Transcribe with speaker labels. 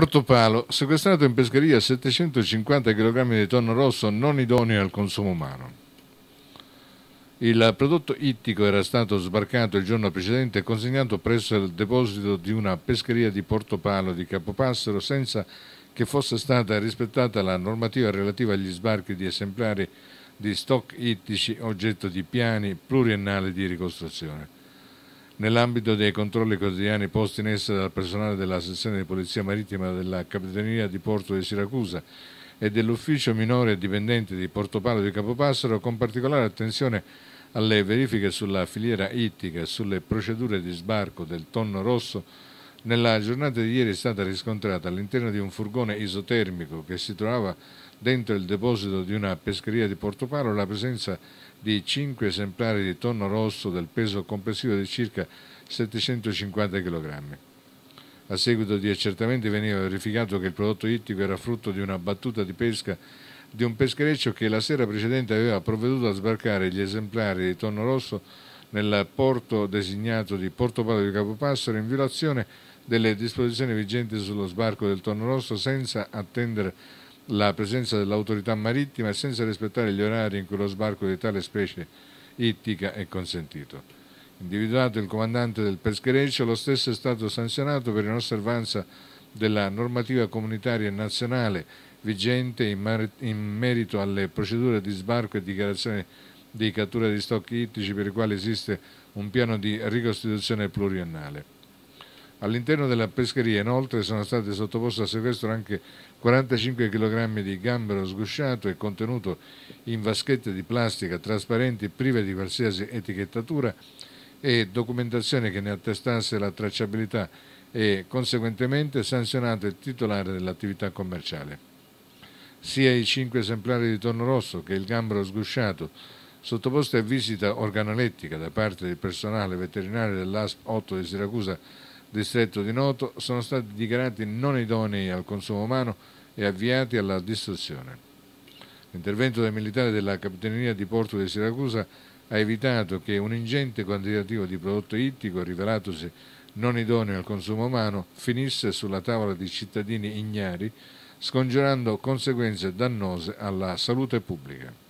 Speaker 1: Portopalo, sequestrato in pescheria 750 kg di tonno rosso non idoneo al consumo umano. Il prodotto ittico era stato sbarcato il giorno precedente e consegnato presso il deposito di una pescheria di Portopalo di Capopassero senza che fosse stata rispettata la normativa relativa agli sbarchi di esemplari di stock ittici oggetto di piani pluriennali di ricostruzione nell'ambito dei controlli quotidiani posti in essere dal personale della sezione di polizia marittima della Capitania di Porto di Siracusa e dell'ufficio minore dipendente di Porto Palo di Capopassaro, con particolare attenzione alle verifiche sulla filiera ittica e sulle procedure di sbarco del tonno rosso nella giornata di ieri è stata riscontrata all'interno di un furgone isotermico che si trovava dentro il deposito di una pescheria di Portoparo la presenza di 5 esemplari di tonno rosso del peso complessivo di circa 750 kg. A seguito di accertamenti veniva verificato che il prodotto ittico era frutto di una battuta di pesca di un peschereccio che la sera precedente aveva provveduto a sbarcare gli esemplari di tonno rosso nel porto designato di Porto Palo di Capopassaro in violazione delle disposizioni vigenti sullo sbarco del tonno rosso senza attendere la presenza dell'autorità marittima e senza rispettare gli orari in cui lo sbarco di tale specie ittica è consentito. Individuato il comandante del peschereccio, lo stesso è stato sanzionato per inosservanza della normativa comunitaria e nazionale vigente in, in, merito alle procedure di sbarco e dichiarazione di cattura di stocchi ittici per i quali esiste un piano di ricostituzione pluriannale. All'interno della pescheria inoltre sono state sottoposte a sequestro anche 45 kg di gambero sgusciato e contenuto in vaschette di plastica trasparenti prive di qualsiasi etichettatura e documentazione che ne attestasse la tracciabilità e conseguentemente sanzionato il titolare dell'attività commerciale. Sia i 5 esemplari di tonno rosso che il gambero sgusciato sottoposti a visita organolettica da parte del personale veterinario dell'ASP 8 di Siracusa distretto di Noto sono stati dichiarati non idonei al consumo umano e avviati alla distruzione. L'intervento dei militari della Capitaneria di Porto di Siracusa ha evitato che un ingente quantitativo di prodotto ittico, rivelatosi non idoneo al consumo umano, finisse sulla tavola di cittadini ignari, scongiurando conseguenze dannose alla salute pubblica.